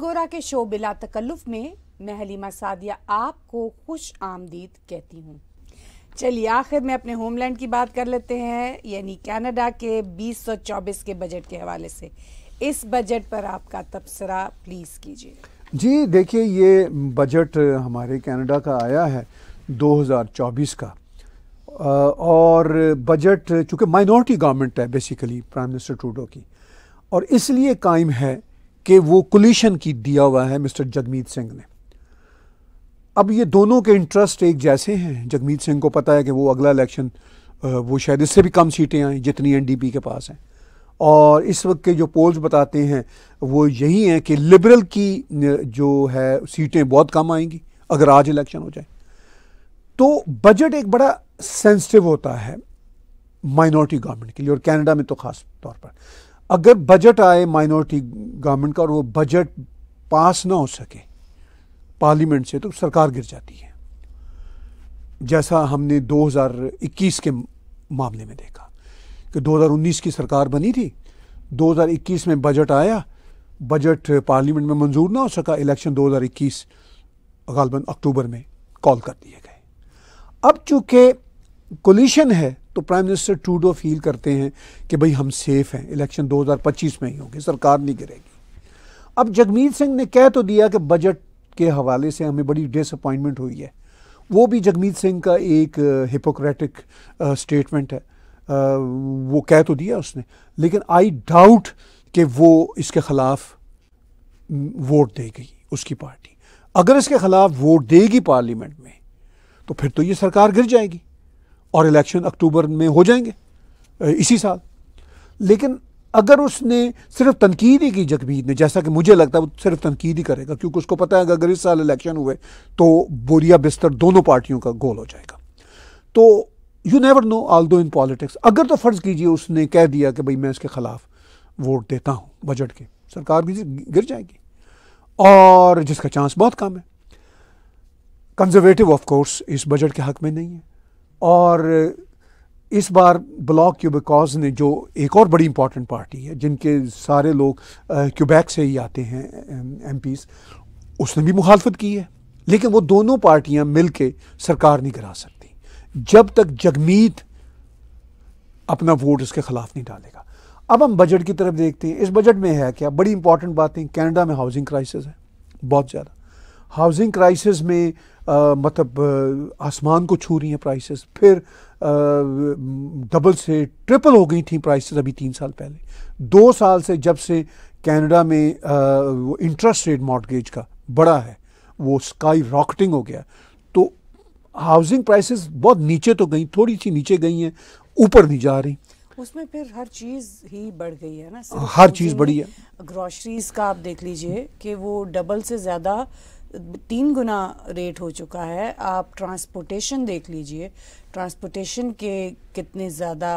गोरा के शो बिला तकल्लुफ में मैं हलीमा सादिया आपको खुश आमदीद कहती हूँ चलिए आखिर में अपने होमलैंड की बात कर लेते हैं यानी कनाडा के 2024 के बजट के हवाले से इस बजट पर आपका तबसरा प्लीज़ कीजिए जी देखिए ये बजट हमारे कनाडा का आया है 2024 का और बजट चूंकि माइनॉरिटी गवर्नमेंट है बेसिकली प्राइम मिनिस्टर ट्रूडो की और इसलिए कायम है कि वो कोलिशन की दिया हुआ है मिस्टर जगमीत सिंह ने अब ये दोनों के इंटरेस्ट एक जैसे हैं जगमीत सिंह को पता है कि वो अगला इलेक्शन वो शायद इससे भी कम सीटें आएँ जितनी एनडीपी के पास हैं और इस वक्त के जो पोल्स बताते हैं वो यही हैं कि लिबरल की जो है सीटें बहुत कम आएंगी अगर आज इलेक्शन हो जाए तो बजट एक बड़ा सेंसिटिव होता है माइनॉरिटी गवर्नमेंट के लिए और कनाडा में तो खास तौर पर अगर बजट आए माइनॉरिटी गवर्नमेंट का और वो बजट पास ना हो सके पार्लियामेंट से तो सरकार गिर जाती है जैसा हमने 2021 के मामले में देखा कि 2019 की सरकार बनी थी 2021 में बजट आया बजट पार्लियामेंट में मंजूर ना हो सका इलेक्शन 2021 गालबन अक्टूबर में कॉल कर दिए गए अब चूंकि कोलिशन है तो प्राइम मिनिस्टर टूडो फील करते हैं कि भाई हम सेफ़ हैं इलेक्शन 2025 में ही होगी सरकार नहीं गिरेगी अब जगमीत सिंह ने कह तो दिया कि बजट के हवाले से हमें बड़ी डिसअपॉइंटमेंट हुई है वो भी जगमीत सिंह का एक हिपोक्रेटिक uh, स्टेटमेंट uh, है आ, uh, वो कह तो दिया उसने लेकिन आई डाउट कि वो इसके ख़िलाफ़ mm, वोट देगी उसकी पार्टी अगर इसके ख़िलाफ़ वोट देगी पार्लियामेंट में तो फिर तो ये सरकार गिर जाएगी और इलेक्शन अक्टूबर में हो जाएंगे इसी साल लेकिन अगर उसने सिर्फ तनकीद ही की जगबीर ने जैसा कि मुझे लगता है वो सिर्फ तनकीद ही करेगा क्योंकि उसको पता है अगर इस साल इलेक्शन हुए तो बोरिया बिस्तर दोनों पार्टियों का गोल हो जाएगा तो यू नेवर नो आल दो इन पॉलिटिक्स अगर तो फ़र्ज़ कीजिए उसने कह दिया कि भाई मैं इसके ख़िलाफ़ वोट देता हूँ बजट के सरकार भी गिर जाएगी और जिसका चांस बहुत कम है कंजर्वेटिव ऑफ कोर्स इस बजट के हक में नहीं है और इस बार ब्लॉक क्यूबिकॉज ने जो एक और बड़ी इंपॉर्टेंट पार्टी है जिनके सारे लोग क्यूबैक से ही आते हैं एम उसने भी मुखालफत की है लेकिन वो दोनों पार्टियां मिल के सरकार नहीं करा सकती जब तक जगमीत अपना वोट इसके खिलाफ नहीं डालेगा अब हम बजट की तरफ देखते हैं इस बजट में है क्या बड़ी इंपॉर्टेंट बातें कनाडा में हाउसिंग क्राइसिस है बहुत ज़्यादा हाउसिंग क्राइसिस में आ, मतलब आसमान को छू रही हैं प्राइसेस फिर आ, डबल से ट्रिपल हो गई थी प्राइसेस अभी तीन साल पहले दो साल से जब से कनाडा में आ, वो इंटरेस्ट रेट मॉडगेज का बड़ा है वो स्काई रॉकेटिंग हो गया तो हाउसिंग प्राइसेस बहुत नीचे तो गई थोड़ी सी नीचे गई हैं ऊपर नहीं जा रही उसमें फिर हर चीज़ ही बढ़ गई है ना हाँ, हर चीज़ बढ़ी है ग्रोशरीज का आप देख लीजिए कि वो डबल से ज़्यादा तीन गुना रेट हो चुका है आप ट्रांसपोर्टेशन देख लीजिए ट्रांसपोर्टेशन के कितने ज़्यादा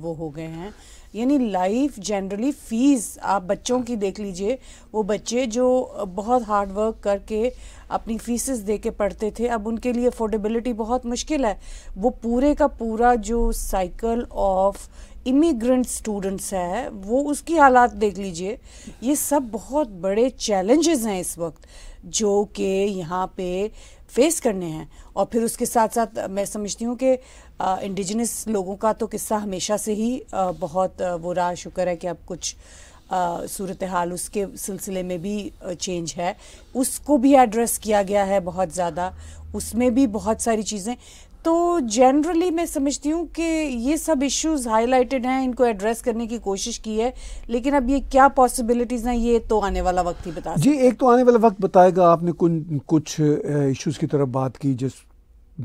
वो हो गए हैं यानी लाइफ जनरली फ़ीस आप बच्चों की देख लीजिए वो बच्चे जो बहुत हार्ड वर्क करके अपनी फीसेस दे के पढ़ते थे अब उनके लिए अफोर्डेबिलिटी बहुत मुश्किल है वो पूरे का पूरा जो साइकिल ऑफ इमिग्रेंट स्टूडेंट्स है वो उसकी हालात देख लीजिए ये सब बहुत बड़े चैलेंजेस हैं इस वक्त जो कि यहाँ पे फेस करने हैं और फिर उसके साथ साथ मैं समझती हूँ कि इंडिजिनस लोगों का तो किस्सा हमेशा से ही आ, बहुत आ, वो रहा शुक्र है कि अब कुछ सूरत हाल उसके सिलसिले में भी चेंज है उसको भी एड्रेस किया गया है बहुत ज़्यादा उसमें भी बहुत सारी चीज़ें तो जनरली मैं समझती हूँ कि ये सब इश्यूज हाईलाइटेड हैं इनको एड्रेस करने की कोशिश की है लेकिन अब ये क्या पॉसिबिलिटीज़ हैं ये तो आने वाला वक्त ही बता जी एक तो आने वाला वक्त बताएगा आपने कुछ इश्यूज़ की तरफ बात की जिस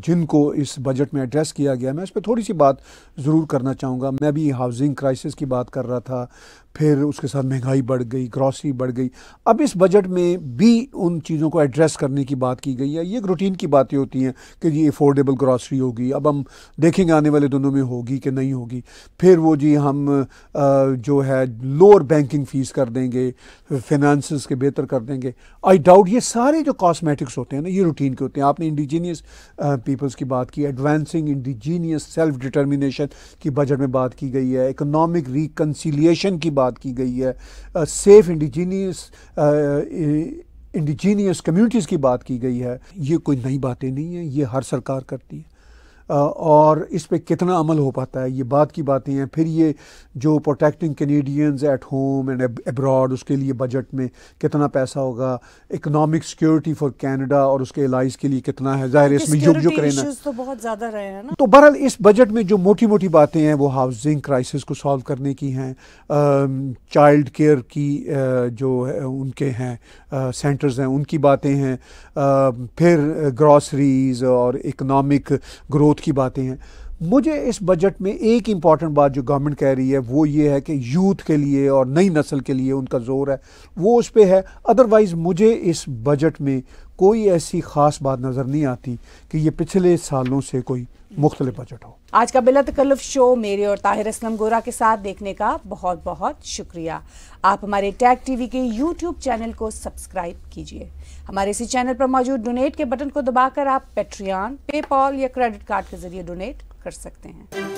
जिनको इस बजट में एड्रेस किया गया मैं इस पर थोड़ी सी बात ज़रूर करना चाहूँगा मैं भी हाउसिंग क्राइसिस की बात कर रहा था फिर उसके साथ महंगाई बढ़ गई ग्रॉसरी बढ़ गई अब इस बजट में भी उन चीज़ों को एड्रेस करने की बात की गई है ये रूटीन की बातें होती हैं कि जी अफोर्डेबल ग्रॉसरी होगी अब हम देखेंगे आने वाले दोनों में होगी कि नहीं होगी फिर वो जी हम जो है लोअर बैंकिंग फ़ीस कर देंगे फिनंस के बेहतर कर देंगे आई डाउट ये सारे जो कॉस्मेटिक्स होते हैं ना ये रूटीन के होते हैं आपने इंडिजीनियस पीपल्स की बात की एडवांसिंग इंडिजीनियस सेल्फ डिटर्मिनेशन की बजट में बात की गई है इकोनॉमिक रिकन्सिलियशन की बात की गई है सेफ़ इंडिजीनियस इंडिजीनियस कम्युनिटीज़ की बात की गई है ये कोई नई बातें नहीं हैं ये हर सरकार करती है और इस पर कितना अमल हो पाता है ये बात की बातें हैं फिर ये जो protecting Canadians at home and abroad उसके लिए बजट में कितना पैसा होगा इकोनॉमिक सिक्योरिटी फॉर कनाडा और उसके एलाइज के लिए कितना है जाहिर इसमें युग युग रहना तो बहुत ज़्यादा रहे हैं ना तो बहरहाल इस बजट में जो मोटी मोटी बातें हैं वो हाउसिंग क्राइसिस को सॉल्व करने की हैं चाइल्ड केयर की जो उनके हैं सेंटर्स हैं उनकी बातें हैं फिर ग्रॉसरीज और इकनॉमिक ग्रोथ ग्रोथ की बातें हैं मुझे इस बजट में एक इम्पॉर्टेंट बात जो गवर्नमेंट कह रही है वो ये है कि यूथ के लिए और नई नस्ल के लिए उनका जोर है वो उस पर है अदरवाइज़ मुझे इस बजट में कोई ऐसी ख़ास बात नज़र नहीं आती कि ये पिछले सालों से कोई मुख्तलिफ बजट हो आज का बिला तकल्लुफ शो मेरे और ताहिर असलम गोरा के साथ देखने का बहुत बहुत शुक्रिया आप हमारे टैग टीवी के यूट्यूब चैनल को सब्सक्राइब कीजिए हमारे इसी चैनल पर मौजूद डोनेट के बटन को दबाकर आप पेट्रियान पेपॉल या क्रेडिट कार्ड के जरिए डोनेट कर सकते हैं